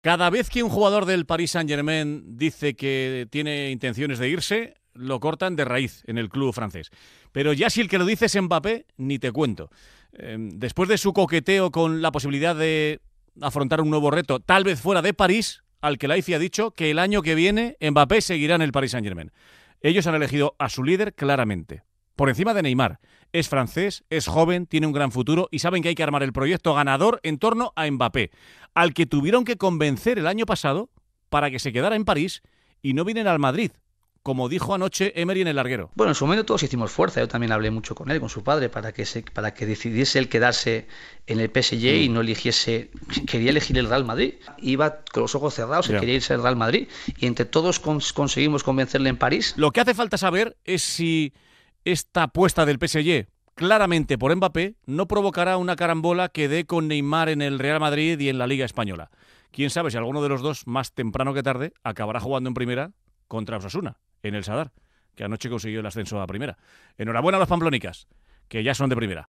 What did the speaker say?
Cada vez que un jugador del Paris Saint-Germain dice que tiene intenciones de irse, lo cortan de raíz en el club francés. Pero ya si el que lo dice es Mbappé, ni te cuento. Em, después de su coqueteo con la posibilidad de afrontar un nuevo reto, tal vez fuera de París, al que Laifi ha dicho que el año que viene Mbappé seguirá en el Paris Saint-Germain. Ellos han elegido a su líder claramente por encima de Neymar. Es francés, es joven, tiene un gran futuro y saben que hay que armar el proyecto ganador en torno a Mbappé, al que tuvieron que convencer el año pasado para que se quedara en París y no vienen al Madrid, como dijo anoche Emery en el larguero. Bueno, en su momento todos hicimos fuerza, yo también hablé mucho con él, con su padre, para que, se, para que decidiese él quedarse en el PSG y mm. no eligiese, quería elegir el Real Madrid, iba con los ojos cerrados, y quería irse al Real Madrid y entre todos conseguimos convencerle en París. Lo que hace falta saber es si esta apuesta del PSG claramente por Mbappé no provocará una carambola que dé con Neymar en el Real Madrid y en la Liga Española. Quién sabe si alguno de los dos, más temprano que tarde, acabará jugando en primera contra Osasuna, en el Sadar, que anoche consiguió el ascenso a primera. Enhorabuena a las pamplónicas, que ya son de primera.